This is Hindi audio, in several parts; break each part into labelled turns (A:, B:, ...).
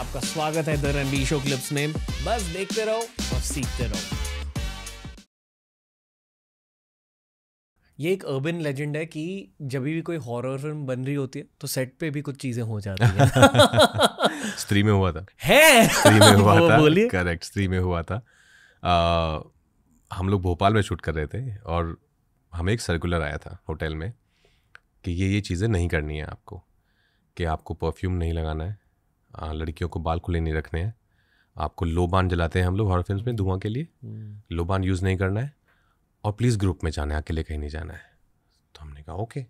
A: आपका स्वागत है द रणबीर शो क्लिप्स में बस देखते रहो और सीखते रहो ये एक अर्बन लेजेंड है कि जब भी कोई हॉरर फिल्म बन रही होती है तो सेट पे भी कुछ चीजें हो जाती हैं स्त्री में हुआ था है स्त्री में हुआ था
B: करेक्ट स्त्री में हुआ था आ, हम लोग भोपाल में शूट कर रहे थे और हमें एक सर्कुलर आया था होटल में कि ये ये चीज़ें नहीं करनी है आपको कि आपको परफ्यूम नहीं लगाना है लड़कियों को बाल खुले नहीं रखने हैं आपको लोबान जलाते हैं हम लोग हॉर फिल्म में धुआं के लिए हम्म। लोबान यूज़ नहीं करना है और प्लीज़ ग्रुप में जाना है अकेले कहीं नहीं जाना है तो हमने कहा ओके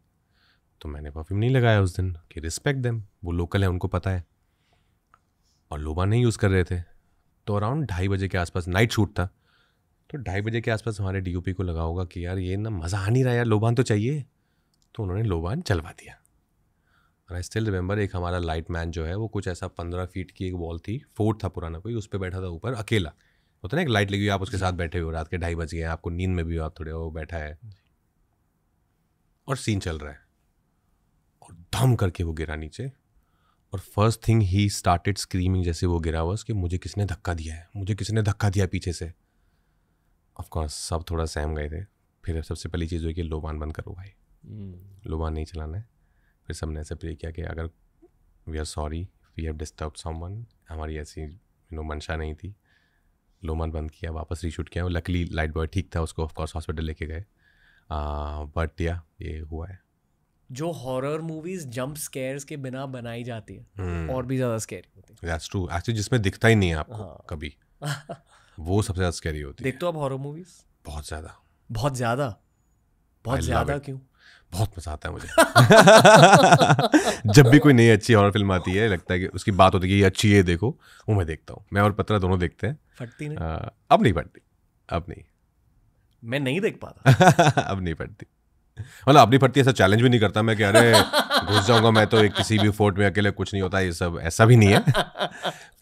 B: तो मैंने परफ्यूम नहीं लगाया उस दिन कि रिस्पेक्ट देम वो लोकल है उनको पता है और लोबान नहीं यूज़ कर रहे थे तो अराउंड ढाई बजे के आसपास नाइट शूट था तो ढाई बजे के आसपास हमारे डी को लगा होगा कि यार ये ना मज़ा आ नहीं रहा यार लोबान तो चाहिए तो उन्होंने लोबान चलवा दिया आई स्टिल रिमेंबर एक हमारा लाइट मैन जो है वो कुछ ऐसा पंद्रह फीट की एक वॉल थी फोर्ट था पुराना कोई उस पर बैठा था ऊपर अकेला होता ना एक लाइट लगी हुई आप उसके साथ बैठे हो रात के ढाई बज गए आपको नींद में भी हो आप थोड़े वो बैठा है और सीन चल रहा है और धम करके वो गिरा नीचे और फर्स्ट थिंग ही स्टार्टेड स्क्रीमिंग जैसे वो गिरा हुआ कि मुझे किसने धक्का दिया है मुझे किसने धक्का दिया पीछे से ऑफकोर्स सब थोड़ा सहम गए थे फिर सबसे पहली चीज़ हुई कि लोबान बंद करो भाई
A: hmm.
B: लोबान नहीं चलाना है फिर सबने ऐसे प्रे किया कि अगर we are sorry we have disturb someone हमारी ऐसी यू नो मंशा नहीं थी लोमन बंद किया वापस रीशूट किया लकली लाइट बॉय ठीक था उसको ऑफकोर्स हॉस्पिटल लेके गए बट या ये हुआ है
A: जो हॉरर मूवीज जंप स्केयर्स के बिना बनाई जाती है hmm. हम्म। और भी ज़्यादा स्केरी
B: होती है दैट्स ट्रू एक्चुअली जिसमें दिखता ही नहीं है आपको हाँ. कभी वो सबसे ज़्यादा स्केरी होती है देखते हो
A: आप हॉरर मूवीज बहुत ज़्यादा बहुत ज़्यादा बहुत ज़्यादा क्यों बहुत मजा आता है मुझे जब भी
B: कोई नई अच्छी हॉरर फिल्म आती है लगता है कि उसकी बात होती है कि ये अच्छी है देखो वो मैं देखता हूँ मैं और पत्रा दोनों देखते हैं फटती नहीं आ, अब नहीं फटती अब नहीं
A: मैं नहीं देख पाता
B: अब नहीं फटती मतलब अब नहीं फटती ऐसा चैलेंज भी नहीं करता मैं कि अरे घुस जाऊंगा मैं तो एक किसी भी फोर्ट में अकेले कुछ नहीं होता ये सब ऐसा भी नहीं है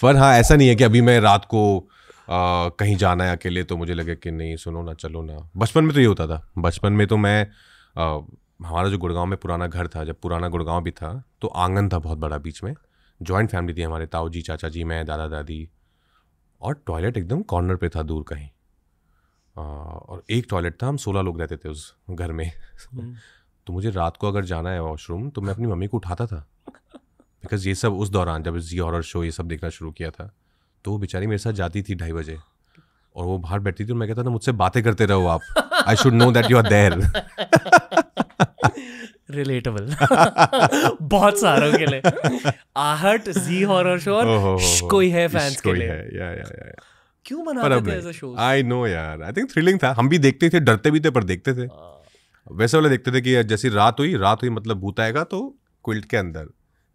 B: पर हाँ ऐसा नहीं है कि अभी मैं रात को आ, कहीं जाना है अकेले तो मुझे लगे कि नहीं सुनो ना चलो ना बचपन में तो ये होता था बचपन में तो मैं हमारा जो गुड़गांव में पुराना घर था जब पुराना गुड़गांव भी था तो आंगन था बहुत बड़ा बीच में जॉइंट फैमिली थी हमारे ताऊ जी चाचा जी मैं दादा दादी और टॉयलेट एकदम कॉर्नर पे था दूर कहीं और एक टॉयलेट था हम सोलह लोग रहते थे उस घर में हम्म। तो मुझे रात को अगर जाना है वॉशरूम तो मैं अपनी मम्मी को उठाता था बिकॉज ये सब उस दौरान जब जी हॉरर शो ये सब देखना शुरू किया था तो वो बेचारी मेरे साथ जाती थी ढाई बजे और वो बाहर बैठती थी और मैं कहता था मुझसे बातें करते रहो आप I should know that you are there relatable बहुत सारों के लिए आहट
A: जी हॉरर शो और कोई है फैंस के लिए
B: या या या
A: क्यों बनाते थे ऐसे शो आई
B: नो यार आई थिंक थ्रिलिंग था हम भी देखते थे डरते भी थे पर देखते थे हाँ। वैसे वाले देखते थे कि जैसे रात हुई रात हुई मतलब भूत आएगा तो क्विल्ट के अंदर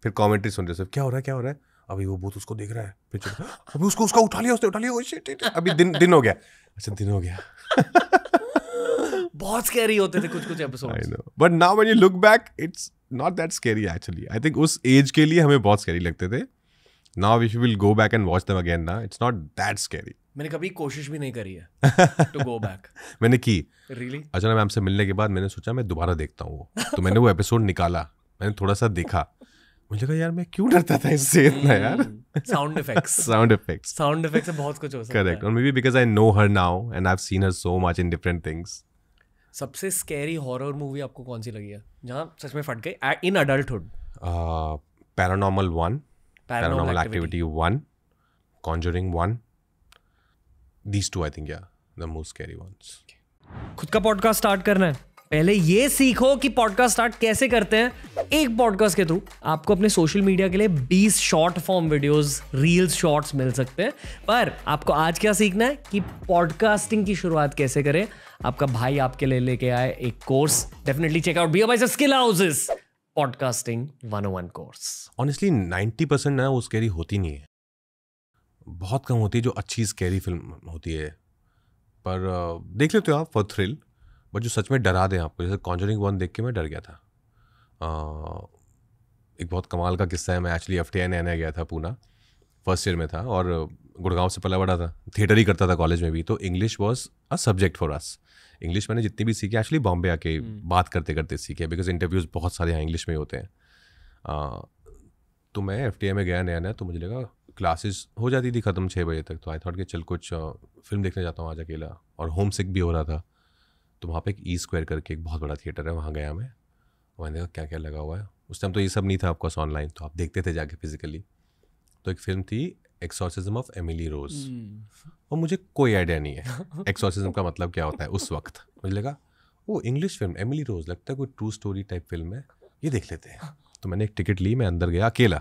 B: फिर कमेंट्री सुन रहे सब क्या हो रहा है क्या हो रहा है अभी वो भूत उसको देख रहा है फिर अभी उसको उसका उठा लिया उसने उठा लिया अभी दिन दिन हो गया अच्छा दिन हो गया
A: बहुत स्कैरी होते थे कुछ कुछ episode
B: but now when you look back it's not that scary actually I think उस एज के लिए हमें बहुत स्कैरी लगते थे now if you will go back and watch them again ना इट्स नॉट दैट स्कैरी
A: मैंने कभी कोशिश भी नहीं करी है टू गो बैक मैंने की रियली really?
B: अचानक मैम से मिलने के बाद मैंने सोचा मैं दोबारा देखता हूँ वो तो मैंने वो एपिसोड निकाला मैंने थोड़ा सा देखा मुझे लगा यार मैं क्यों डरता था इससे इतना यार sound effects sound effects sound effects से बहुत कुछ हो सकता है करेक्ट और maybe because I know her now and I have seen her so much in different things
A: सबसे स्कैरी हॉरर मूवी आपको कौन सी लगी है जहाँ सच में फट गई in adulthood
B: paranormal one paranormal activity one conjuring one these two I think yeah the most
A: scary ones खुद का पॉडकास्ट स्टार्ट करना है पहले ये सीखो कि पॉडकास्ट स्टार्ट कैसे करते हैं एक पॉडकास्ट के थ्रू आपको अपने सोशल मीडिया के लिए 20 short form videos reels shorts मिल सकते हैं पर आपको आज क्या सीखना है कि पॉडकास्टिंग की शुरुआत कैसे करें आपका भाई आपके लिए लेके आए एक course definitely out be skill houses podcasting one course
B: honestly ninety percent ना वो स्केरी होती नहीं है बहुत कम होती है जो अच्छी स्कैरी फिल्म होती है पर देख लेते हो आप फॉर थ्रिल बट जो सच में डरा दें आपको जैसे कॉन्जरिंग वन देख के मैं डर गया था एक बहुत कमाल का किस्सा है मैं एक्चुअली एफ टी आई गया था पूना फर्स्ट ईयर में था और गुड़गांव से पला बड़ा था थिएटर ही करता था कॉलेज में भी तो English was a subject for us English मैंने जितनी भी सीखी एक्चुअली बॉम्बे आके हम्म। बात करते करते सीखे बिकॉज इंटरव्यूज़ बहुत सारे यहाँ इंग्लिश में होते हैं तो मैं एफ में गया नया नया तो मुझे लगा क्लासेस हो जाती थी ख़त्म छः बजे तक तो आई थॉट कि चल कुछ फिल्म देखने जाता हूँ आज अकेला और होम सिक भी हो रहा था तो वहाँ पे एक ई e स्क्वायर करके एक बहुत बड़ा थिएटर है वहाँ गया मैं वहाँ देखा क्या क्या लगा हुआ है उस टाइम तो ये सब नहीं था आपका ऑनलाइन तो आप देखते थे जाके फिजिकली तो एक फिल्म थी एक्सोसिज्म ऑफ एमिली रोज और मुझे कोई आइडिया नहीं है एक्सोसिज्म का मतलब क्या होता है उस वक्त मुझे लगा वो इंग्लिश फिल्म एमिली रोज लगता है कोई ट्रू स्टोरी टाइप फिल्म है ये देख लेते हैं तो मैंने एक टिकट ली मैं अंदर गया अकेला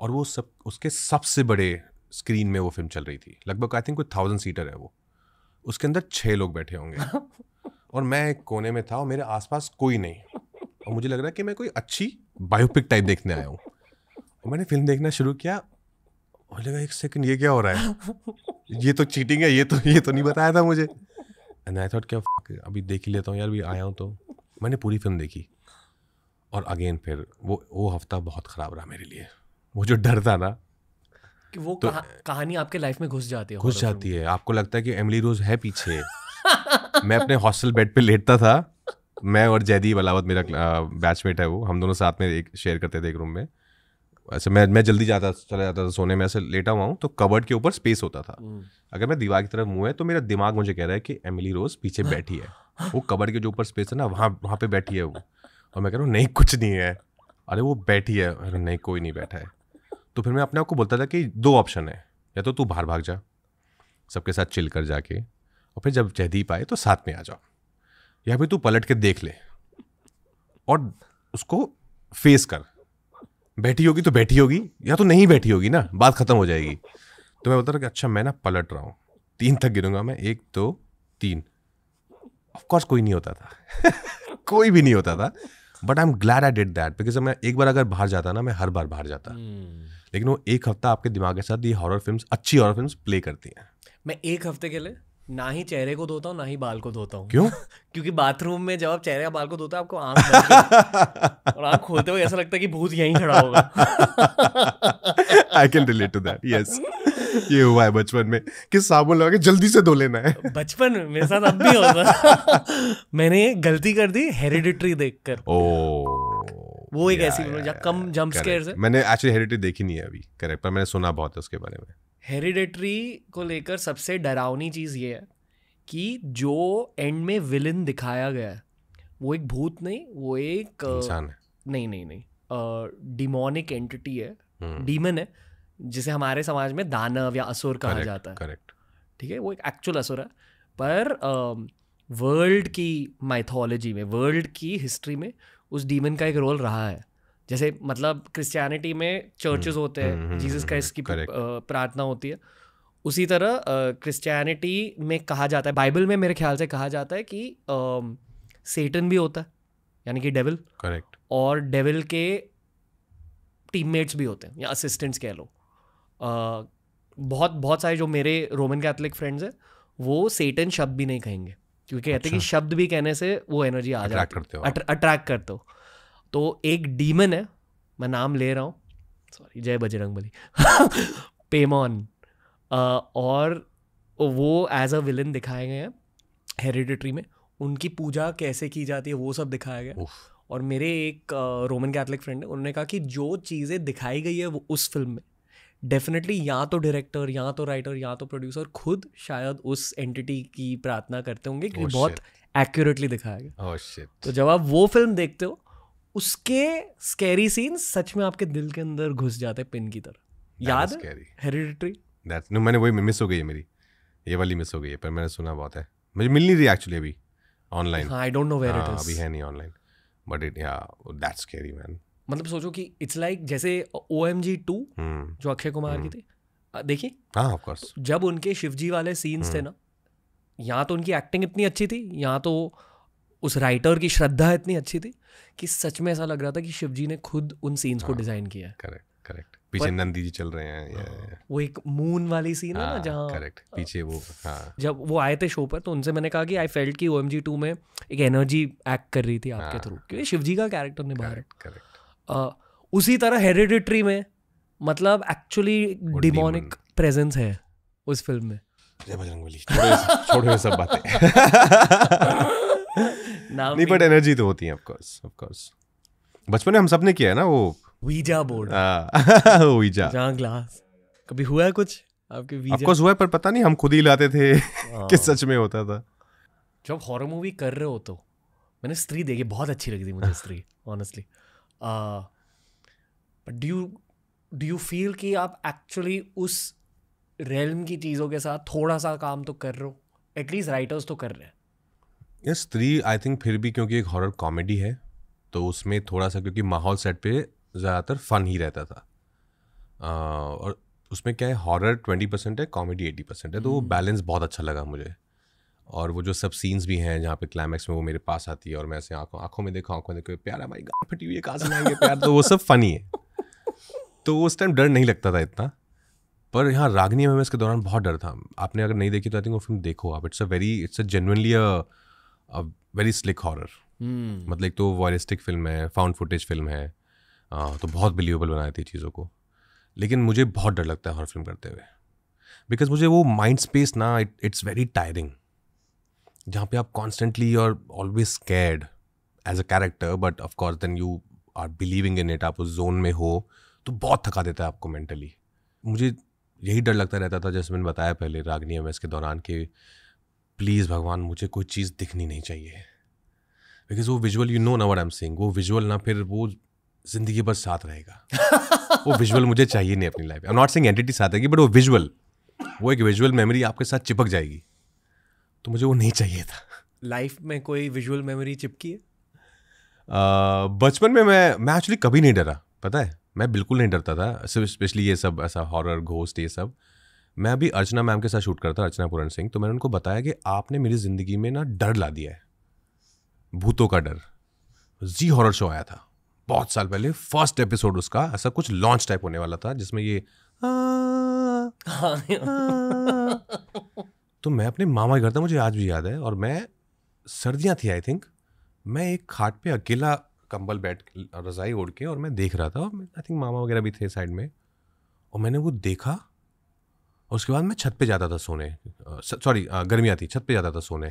B: और वो सब उसके सबसे बड़े स्क्रीन में वो फिल्म चल रही थी लगभग आई थिंक कोई थाउजेंड सीटर है वो उसके अंदर छः लोग बैठे होंगे और मैं एक कोने में था और मेरे आसपास कोई नहीं और मुझे लग रहा है कि मैं कोई अच्छी बायोपिक टाइप देखने आया हूँ और मैंने फिल्म देखना शुरू किया और लगा एक सेकंड ये क्या हो रहा है ये तो चीटिंग है ये तो ये तो नहीं बताया था मुझे एंड आई थॉट क्या अभी देख ही लेता हूँ यार अभी आया हूँ तो मैंने पूरी फिल्म देखी और अगेन फिर वो वो हफ्ता बहुत ख़राब रहा मेरे लिए वो जो डर था ना
A: कि वो तो, कहा, कहानी आपके लाइफ में घुस जाती है घुस
B: जाती है आपको लगता है कि एमली रोज है पीछे मैं अपने हॉस्टल बेड पे लेटता था मैं और जैदी अलावत मेरा बैचमेट है वो हम दोनों साथ में एक शेयर करते थे एक रूम में ऐसे मैं मैं जल्दी जाता चला जाता था सोने में ऐसे लेटा हुआ हूँ तो कबर्ड के ऊपर स्पेस होता था हम्म। अगर मैं दीवार की तरफ मुँह है तो मेरा दिमाग मुझे कह रहा है कि एमिली रोज पीछे बैठी है वो कबर्ड के जो ऊपर स्पेस है ना वहाँ वहाँ पे बैठी है वो और मैं कह रहा हूँ नहीं कुछ नहीं है अरे वो बैठी है अरे नहीं कोई नहीं बैठा है तो फिर मैं अपने आप को बोलता था कि दो ऑप्शन है या तो तू बाहर भाग जा सबके साथ चिल कर जाके और फिर जब जयदीप आए तो साथ में आ जाओ या फिर तू पलट के देख ले और उसको फेस कर बैठी होगी तो बैठी होगी या तो नहीं बैठी होगी ना बात खत्म हो जाएगी तो मैं बोलता था कि अच्छा मैं ना पलट रहा हूँ तीन तक गिरूंगा मैं एक दो तीन ऑफकोर्स कोई नहीं होता था कोई भी नहीं होता था but I am glad I did that because मैं एक बार अगर बाहर जाता ना मैं हर बार बाहर जाता hmm. लेकिन वो एक हफ्ता आपके दिमाग के साथ ये हॉरर फिल्म अच्छी हॉरर फिल्म प्ले करती हैं
A: मैं एक हफ्ते के लिए ना ही चेहरे को धोता हूँ ना ही बाल को धोता हूँ क्यों क्योंकि बाथरूम में जब आप चेहरे का बाल को धोता है आपको आंख और आंख खोलते हुए ऐसा लगता है कि भूत यहीं खड़ा होगा I can relate to that yes
B: ये हुआ है बचपन में किस साबुन लगा के जल्दी से धो लेना है
A: बचपन में मेरे साथ अब भी होता
B: मैंने गलती कर दी हेरिडिटरी देखकर ओ
A: वो एक ऐसी कम जंप स्केयर्स है
B: मैंने एक्चुअली हेरिडिटरी देखी नहीं है अभी करेक्ट पर मैंने सुना बहुत है उसके बारे में
A: हेरिडेटरी को लेकर सबसे डरावनी चीज़ ये है कि जो एंड में विलन दिखाया गया है वो एक भूत नहीं वो एक इंसान है नहीं नहीं नहीं डिमोनिक एंटिटी है डीमन हम्म। है जिसे हमारे समाज में दानव या असुर कहा जाता है करेक्ट ठीक है वो एक एक्चुअल असुर है पर वर्ल्ड की माइथोलॉजी में वर्ल्ड की हिस्ट्री में उस डीमन का एक रोल रहा है जैसे मतलब क्रिश्चियनिटी में चर्चेज हम्म, होते हैं जीसस हम्म, क्राइस्ट हम्म, की प्रार्थना होती है उसी तरह क्रिश्चियनिटी में कहा जाता है बाइबल में मेरे ख्याल से कहा जाता है कि सेटन भी होता है यानी कि डेविल करेक्ट और डेविल के टीममेट्स भी होते हैं या असिस्टेंट्स कह लो बहुत बहुत सारे जो मेरे रोमन कैथोलिक फ्रेंड्स हैं वो सेटन शब्द भी नहीं कहेंगे क्योंकि कहते हैं कि अच्छा। शब्द भी कहने से वो एनर्जी आ जाती है अट्रैक्ट करते हो तो एक डीमन है मैं नाम ले रहा हूँ सॉरी जय बजरंग बली पेमॉन और वो एज अ विलन दिखाए गए हैं हेरिडिटरी में उनकी पूजा कैसे की जाती है वो सब दिखाया गया और मेरे एक रोमन कैथलिक फ्रेंड है उन्होंने कहा कि जो चीज़ें दिखाई गई है वो उस फिल्म में डेफिनेटली या तो डायरेक्टर या तो राइटर या तो प्रोड्यूसर खुद शायद उस एंटिटी की प्रार्थना करते होंगे क्योंकि oh, बहुत एक्यूरेटली दिखाया गया oh, तो जब आप वो फिल्म देखते हो उसके स्कैरी सीन सच में आपके दिल के अंदर घुस जाते हैं पिन की तरह याद हेरिडिटरी
B: दैट्स नो मैंने वही मिस हो गई है मेरी ये वाली मिस हो गई है पर मैंने सुना बहुत है मुझे मिल नहीं रही एक्चुअली अभी online I don't know where it is अभी है नहीं online but it yeah that's scary man
A: मतलब सोचो कि इट्स लाइक like जैसे ओ एम जी टू जो अक्षय कुमार hmm. की हम्म। थी देखिए हाँ ऑफ कोर्स जब उनके शिवजी वाले सीन्स hmm. थे हम्म। ना यहाँ तो उनकी एक्टिंग इतनी अच्छी थी यहाँ तो उस राइटर की श्रद्धा इतनी अच्छी थी कि सच में ऐसा लग रहा था कि शिवजी ने खुद उन सीन्स को डिजाइन हाँ। किया करेक्ट करेक्ट पीछे
B: नंदी जी चल रहे हैं
A: या, हाँ, या। वो एक मून वाली सीन है ना हाँ, जहाँ करेक्ट पीछे वो हाँ जब वो आए थे शो पर तो उनसे मैंने कहा कि आई फेल्ट कि ओ एम जी टू में एक एनर्जी एक्ट कर रही थी आपके थ्रू क्योंकि शिव जी का कैरेक्टर ने बाहर उसी तरह हेरिडिट्री में मतलब एक्चुअली डिमोनिक प्रेजेंस है उस फिल्म में जय बजरंग बली छोड़ो सब बातें नहीं बट एनर्जी तो होती है ऑफ
B: कोर्स ऑफ कोर्स बचपन में हम सब ने किया है ना वो वीजा बोर्ड वीजा
A: जहाँ ग्लास कभी हुआ है कुछ आपके वीजा ऑफ हुआ
B: है पर पता नहीं हम खुद ही लाते थे हाँ। किस सच में होता
A: था जब हॉरर मूवी कर रहे हो तो मैंने स्त्री देखी बहुत अच्छी लगी थी मुझे Stree honestly do you do you feel कि आप एक्चुअली उस रेलम की चीज़ों के साथ थोड़ा सा काम तो कर रहे हो एटलीस्ट राइटर्स तो कर रहे हैं
B: ये स्त्री आई थिंक फिर भी क्योंकि एक हॉरर कॉमेडी है तो उसमें थोड़ा सा क्योंकि माहौल सेट पे ज़्यादातर फन ही रहता था आ, और उसमें क्या है हॉरर ट्वेंटी परसेंट है कॉमेडी एटी परसेंट है तो वो बैलेंस hmm. बहुत अच्छा लगा मुझे और वो जो सब सीन्स भी हैं जहाँ पे क्लाइमैक्स में वो मेरे पास आती है और मैं ऐसे आंखों आंखों में देखा आंखों में देखो प्यारा भाई गाँव फटी हुई कहाँ से लाएंगे प्यार तो वो सब फनी है तो उस टाइम डर नहीं लगता था इतना पर यहाँ रागनी में इसके दौरान बहुत डर था आपने अगर नहीं देखी तो आई थिंक वो फिल्म देखो आप it's a very it's a genuinely a very slick horror मतलब एक तो वॉरिस्टिक फिल्म है फाउंड फुटेज फिल्म है आ, तो बहुत बिलीवेबल बनाती है चीज़ों को लेकिन मुझे बहुत डर लगता है हॉर फिल्म करते हुए बिकॉज मुझे वो माइंड स्पेस ना इट इट्स वेरी टायरिंग जहाँ पे आप कॉन्स्टेंटली और आर ऑलवेज कैड as a character but of course then you are believing in it आप उस जोन में हो तो बहुत थका देता है आपको मेंटली मुझे यही डर लगता रहता था जैसे मैंने बताया पहले रागनी एम के दौरान कि प्लीज़ भगवान मुझे कोई चीज़ दिखनी नहीं चाहिए बिकॉज वो विजुअल यू नो ना वट एम सिंग वो विजुअल ना फिर वो जिंदगी भर साथ रहेगा वो विजुअल मुझे चाहिए नहीं अपनी life I not saying entity साथ आएगी बट वो विजुअल वो एक विजुअल मेमोरी आपके साथ चिपक जाएगी तो मुझे वो नहीं चाहिए था
A: लाइफ में कोई विजुअल मेमोरी चिपकी है
B: बचपन में मैं मैं एक्चुअली कभी नहीं डरा पता है मैं बिल्कुल नहीं डरता था स्पेशली ये सब ऐसा हॉरर घोस्ट ये सब मैं अभी अर्चना मैम के साथ शूट करता अर्चना पूरण सिंह तो मैंने उनको बताया कि आपने मेरी ज़िंदगी में ना डर ला दिया है भूतों का डर जी हॉरर शो आया था बहुत साल पहले फर्स्ट एपिसोड उसका ऐसा कुछ लॉन्च टाइप होने वाला था जिसमें ये
A: हाँ।
B: तो मैं अपने मामा के घर था मुझे आज भी याद है और मैं सर्दियाँ थी आई थिंक मैं एक खाट पे अकेला कंबल बैठ रजाई ओढ़ के और मैं देख रहा था आई थिंक मामा वगैरह भी थे साइड में और मैंने वो देखा और उसके बाद मैं छत पे जाता था सोने सॉरी गर्मी आती छत पे जाता था सोने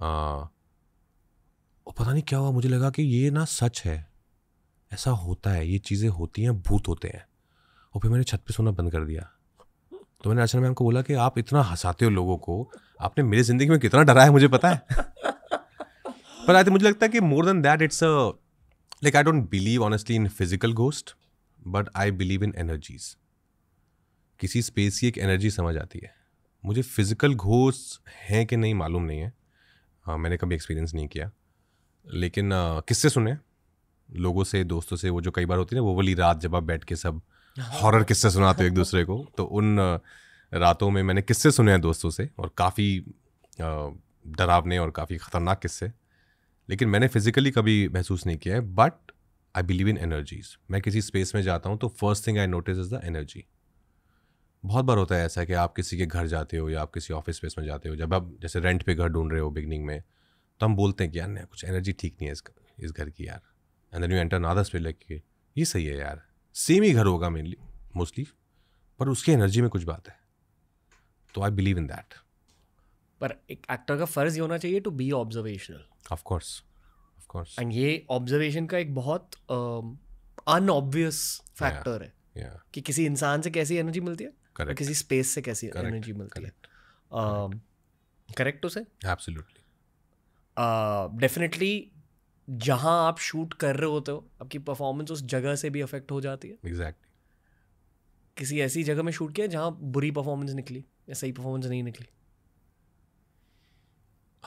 B: और पता नहीं क्या हुआ मुझे लगा कि ये ना सच है ऐसा होता है ये चीज़ें होती हैं भूत होते हैं और फिर मैंने छत पे सोना बंद कर दिया तो मैंने अचानक मैम को बोला कि आप इतना हंसाते हो लोगों को आपने मेरी ज़िंदगी में कितना डरा है मुझे पता है पर आते मुझे लगता है कि more than that it's a like I don't believe honestly in physical ghost but I believe in energies किसी स्पेस की एक एनर्जी समझ आती है मुझे फिज़िकल घोष हैं कि नहीं मालूम नहीं है आ, हाँ, मैंने कभी एक्सपीरियंस नहीं किया लेकिन किससे सुने लोगों से दोस्तों से वो जो कई बार होती है ना वो वाली रात जब आप बैठ के सब हॉरर किससे सुनाते हो एक दूसरे को तो उन रातों में मैंने किससे सुने हैं दोस्तों से और काफ़ी डरावने और काफ़ी ख़तरनाक किस्से लेकिन मैंने फिज़िकली कभी महसूस नहीं किया है but I believe in energies मैं किसी स्पेस में जाता हूँ तो first thing I notice is the energy बहुत बार होता है ऐसा कि आप किसी के घर जाते हो या आप किसी ऑफिस स्पेस में जाते हो जब आप जैसे रेंट पे घर ढूंढ रहे हो बिगनिंग में तो हम बोलते हैं कि यार नहीं कुछ एनर्जी ठीक नहीं है इस इस घर की यार and then you enter another पे लग ये सही है यार सेम ही घर होगा मेनली मोस्टली पर उसकी एनर्जी में कुछ बात है तो आई बिलीव इन दैट
A: पर एक एक्टर का फर्ज ये होना चाहिए to be observational
B: of course of course
A: and ये ऑब्जर्वेशन का एक बहुत अनऑब्वियस uh, फैक्टर yeah, है yeah. कि किसी इंसान से कैसी एनर्जी मिलती है करेक्ट किसी स्पेस से कैसी एनर्जी मिलती है करेक्ट um, उसे
B: एब्सोल्युटली
A: डेफिनेटली uh, जहाँ आप शूट कर रहे होते हो आपकी परफॉर्मेंस उस जगह से भी अफेक्ट हो जाती है एग्जैक्ट किसी ऐसी जगह में शूट किया जहाँ बुरी परफॉर्मेंस निकली या सही परफॉर्मेंस नहीं निकली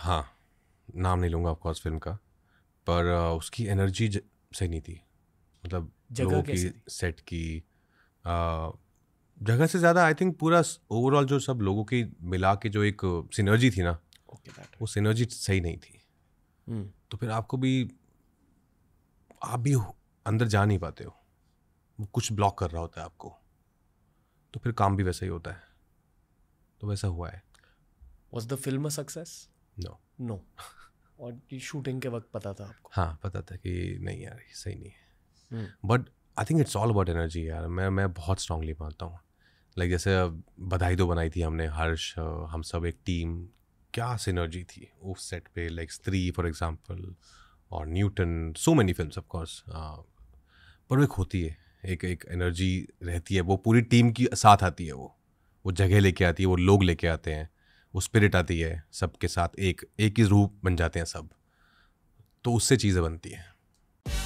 B: हाँ नाम नहीं लूँगा आपको फिल्म का पर uh, उसकी एनर्जी सही नहीं थी मतलब जगह की सेट की uh, जगह से ज़्यादा आई थिंक पूरा ओवरऑल जो सब लोगों की मिला के जो एक सिनर्जी थी ना okay, वो सिनर्जी सही नहीं थी hmm. तो फिर आपको भी आप भी अंदर जा नहीं पाते हो वो कुछ ब्लॉक कर रहा होता है आपको तो फिर काम भी वैसा ही होता है तो वैसा हुआ है
A: was the film success no no और शूटिंग के वक्त पता था आपको
B: हाँ पता था कि नहीं यार सही नहीं है but I think it's all about energy यार मैं मैं बहुत स्ट्रांगली मानता हूँ लाइक जैसे बधाई तो बनाई थी हमने हर्ष हम सब एक टीम क्या सिनर्जी थी उस सेट पे लाइक स्त्री फॉर एग्जांपल और Newton so many film of course पर एक होती है एक एक एनर्जी रहती है वो पूरी टीम की साथ आती है वो वो जगह लेके आती है वो लोग लेके आते हैं वो स्पिरिट आती है सबके साथ एक एक ही रूप बन जाते हैं सब तो उससे चीज़ें बनती हैं